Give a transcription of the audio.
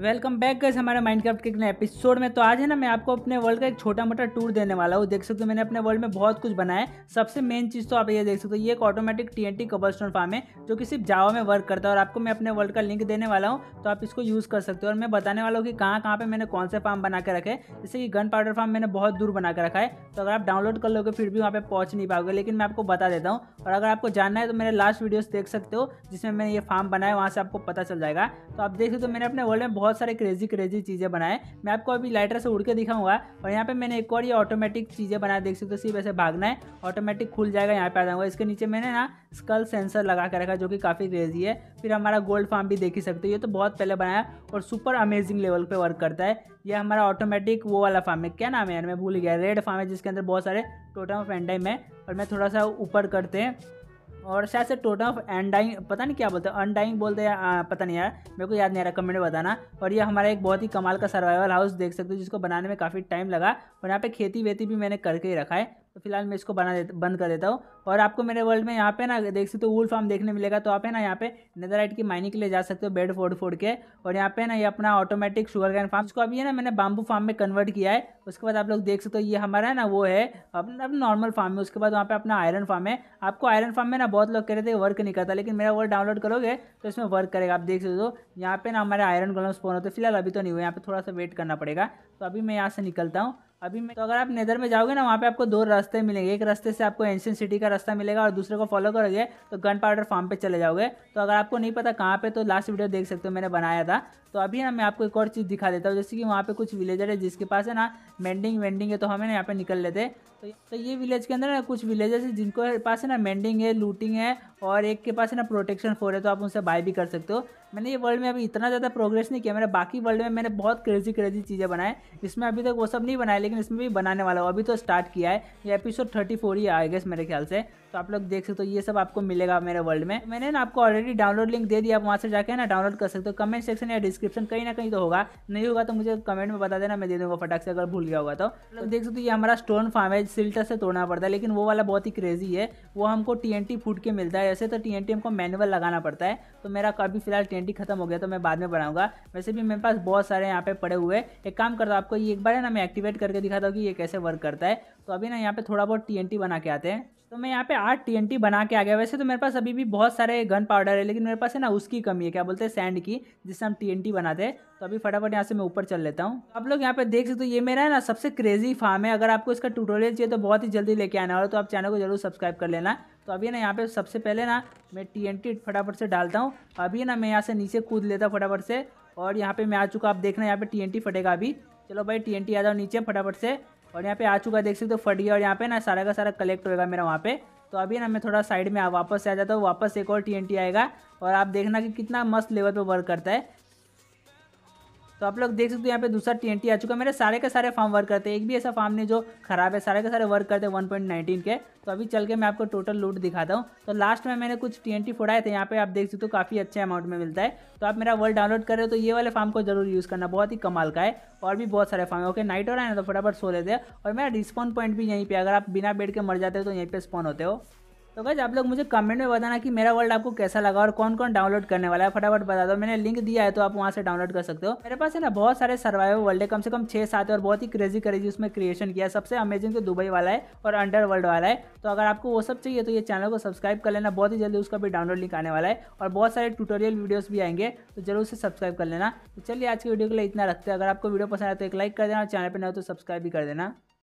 welcome back गए हमारे mind craft के एपिसोड में तो आज है ना मैं आपको अपने वर्ल्ड का एक छोटा मोटा टूर देने वाला हूँ देख सकते हो मैंने अपने वर्ल्ड में बहुत कुछ बनाया है सबसे मेन चीज़ तो आप ये देख सकते हो ये एक ऑटोमेटिक टी एन टी कबल फार्म है जो कि सिर्फ जावा में वर्क करता है और आपको मैं अपने वर्ल्ड का लिंक देने वाला हूँ तो आप इसको यूज़ कर सकते हो और मैं बताने वाला हूँ कि कहाँ कहाँ पर मैंने कौन से फार्म बना के रखे जैसे कि गन पाउडर फार्म मैंने बहुत दूर बना के रखा है तो अगर आप डाउनलोड कर लोगे फिर भी वहाँ पर पहुँच नहीं पाओगे लेकिन मैं आपको बता देता हूँ और अगर आपको जानना है तो मेरे लास्ट वीडियोज़ देख सकते हो जिसमें मैंने ये फार्म बनाया वहाँ से आपको पता चल जाएगा तो आप देख सकते हो मैंने अपने वर्ल्ड में बहुत बहुत सारे क्रेजी क्रेजी चीज़ें बनाए मैं आपको अभी लाइटर से उड़ के दिखाऊंगा और यहाँ पे मैंने एक और ये ऑटोमेटिक चीज़ें बनाया देख सकते हो सिर्फ ऐसे भागना है ऑटोमेटिक खुल जाएगा यहाँ पे आ जाऊँगा इसके नीचे मैंने ना स्कल सेंसर लगा के रखा जो कि काफ़ी क्रेजी है फिर हमारा गोल्ड फार्म भी देख ही सकते हो ये तो बहुत पहले बनाया और सुपर अमेजिंग लेवल पर वर्क करता है ये हमारा ऑटोमेटिक वो वाला फार्म है क्या नाम है यार मैं भूल गया रेड फार्म है जिसके अंदर बहुत सारे टोटम ऑफ एंडाइम है और मैं थोड़ा सा ऊपर करते हैं और शायद से टोटल ऑफ एंडाइंग पता नहीं क्या बोलते हैं अनडाइंग बोलते हैं पता नहीं यार मेरे को याद नहीं आ रहा कमेंट बताना और ये हमारा एक बहुत ही कमाल का सर्वाइवल हाउस देख सकते हो जिसको बनाने में काफ़ी टाइम लगा और यहाँ पे खेती वेती भी मैंने करके ही रखा है तो फिलहाल मैं इसको बना देता बंद कर देता हूँ और आपको मेरे वर्ल्ड में यहाँ पे ना देख सकते हो वूल फार्म देखने मिलेगा तो आप है ना यहाँ पे नेदराइट की माइनिंग के लिए जा सकते हो बेड फोड़ फोड़ के और यहाँ पे ना ये अपना ऑटोमेटिक शुगर कैन फार्म इसको अभी है ना मैंने बाम्बू फार्म में कन्वर्ट किया है उसके बाद आप लोग देख सकते हो ये हमारा है ना वो है अपना नॉर्मल फार्म है उसके बाद वहाँ पर अपना आयरन फार्म है आपको आयरन फार्म में ना बहुत लोग कह रहे थे वर्क नहीं करता लेकिन मेरा वर्ल्ड डाउनलोड करोगे तो इसमें वर्क करेगा आप देख सकते हो यहाँ पे ना हमारे आयरन गोलम स्पोन होते फिलहाल अभी तो नहीं हुआ यहाँ पर थोड़ा सा वेट करना पड़ेगा तो अभी मैं यहाँ से निकलता हूँ अभी मैं तो अगर आप नेदर में जाओगे ना वहाँ पे आपको दो रास्ते मिलेंगे एक रास्ते से आपको एंशियन सिटी का रास्ता मिलेगा और दूसरे को फॉलो करोगे तो गन पाउडर फार्म पे चले जाओगे तो अगर आपको नहीं पता कहाँ पे तो लास्ट वीडियो देख सकते हो मैंने बनाया था तो अभी ना मैं आपको एक और चीज़ दिखा देता हूँ जैसे कि वहाँ पे कुछ विलेजर है जिसके पास है ना मेंडिंग वेंडिंग है तो हमें ना यहाँ पे निकल लेते तो तो ये विलेज तो के अंदर ना कुछ विलेजर्स है जिनको पास है ना मेंडिंग है लूटिंग है और एक के पास है ना प्रोटेक्शन फोर है तो आप उनसे बाय भी कर सकते हो मैंने ये वर्ल्ड में अभी इतना ज़्यादा प्रोग्रेस नहीं किया मैंने बाकी वर्ल्ड में मैंने बहुत क्रेजी क्रेजी चीज़ें बनाए इसमें अभी तक वो सब नहीं बनाए लेकिन इसमें भी बनाने वाला हूँ अभी तो स्टार्ट किया है ये एपिसोड थर्टी फोर ही आएगा मेरे ख्याल से तो आप लोग देख सकते हो ये सब आपको मिलेगा मेरे वर्ल्ड में मैंने ना आपको ऑलरेडी डाउनलोड लिंक दे दिया आप वहाँ से जाकर ना डाउनलोड कर सकते हो कमेंट सेक्शन या डिस्क्रिप्शन कहीं ना कहीं तो होगा नहीं होगा तो मुझे कमेंट में बता देना मैं दे दूंगा फटाक से अगर भूल गया होगा तो, मतलब तो देख सकते हो ये हमारा स्टोन फार्म है सिल्टर से तोड़ना पड़ता है लेकिन वो वाला बहुत ही क्रेजी है वो हमको टी एन फूट के मिलता है ऐसे तो टी एन हमको मैनुअल लगाना पड़ता है तो मेरा अभी फिलहाल टी खत्म हो गया तो मैं बाद में बनाऊंगा वैसे भी मेरे पास बहुत सारे यहाँ पे पड़े हुए एक काम करता हूँ आपको ये एक बार है ना मैं एक्टिवेट करके दिखाता हूँ कि ये कैसे वर्क करता है तो अभी ना यहाँ पे थोड़ा बहुत टी बना के आते हैं तो मैं यहाँ पे आठ टी बना के आ गया वैसे तो मेरे पास अभी भी बहुत सारे गन पाउडर है लेकिन मेरे पास है ना उसकी कमी है क्या बोलते हैं सैंड की जिससे हम टी रोटी बनाते हैं तो अभी फटाफट यहाँ से मैं ऊपर चल लेता हूँ आप लोग यहाँ पे देख सकते हो ये मेरा है ना सबसे क्रेजी फार्म है अगर आपको इसका ट्यूटोरियल चाहिए तो बहुत ही जल्दी लेके आना होगा तो आप चैनल को जरूर सब्सक्राइब कर लेना तो अभी ना यहाँ पे सबसे पहले ना मैं टी फटाफट से डालता हूँ अभी ना मैं यहाँ से नीचे कूद लेता हूँ फटाफट से और यहाँ पे मैं आ चुका आप देखना यहाँ पे टी फटेगा अभी चलो भाई टी आ जाओ नीचे फटाफट से और यहाँ पे आ चुका देख सकते हो फट गया और यहाँ पे ना सारा का सारा कलेक्ट होगा मेरा वहाँ पे तो अभी ना मैं थोड़ा साइड में वापस आ जाता हूँ वापस एक और टी आएगा और आप देखना कि कितना मस्त लेवल पर वर्क करता है तो आप लोग देख सकते हो यहाँ पे दूसरा टी आ चुका है मेरे सारे के सारे फार्म वर्क करते हैं एक भी ऐसा फार्म नहीं जो खराब है सारे के सारे वर्क करते हैं वन के तो अभी चल के मैं आपको टोटल लूट दिखाता हूँ तो लास्ट में मैंने कुछ टी एन टी फोड़ाए थे यहाँ पे आप देख सकते हो काफ़ी अच्छे अमाउंट में मिलता है तो आप मेरा वर्ल्ड डाउनलोड कर रहे हो तो ये वाले फार्म को जरूर यूज़ करना बहुत ही कमाल का है और भी बहुत सारे फार्म है ओके नाइट और आए ना तो फटाफट सो लेते हैं और मेरा रिस्पॉन्ड पॉइंट भी यहीं पर अगर आप बिना बेड के मर जाते हो तो यहीं पर स्पॉन होते हो तो गैस आप लोग मुझे कमेंट में बताना कि मेरा वर्ल्ड आपको कैसा लगा और कौन कौन डाउनलोड करने वाला है फटाफट बता दो मैंने लिंक दिया है तो आप वहाँ से डाउनलोड कर सकते हो मेरे पास है ना बहुत सारे सर्वाइवल वर्ल्ड है कम से कम छः सात और बहुत ही क्रेजी क्रेजी उसमें क्रिएशन किया सबसे अमेजिंग तो दुबई वाला है और अंडर वर्ल्ड वाला है तो अगर आपको वो सब चाहिए तो ये चैनल को सब्सक्राइब कर लेना बहुत ही जल्दी उसका भी डाउनलोड लिंक आने वाला है और बहुत सारे ट्यूटोरियल वीडियोस भी आएंगे तो जरूर से सब्सक्राइब कर लेना तो चलिए आज की वीडियो के लिए इतना रखते हैं अगर आपको वीडियो पसंद आए तो एक लाइक कर देना और चैनल पर ना हो तो सब्सक्राइब भी कर देना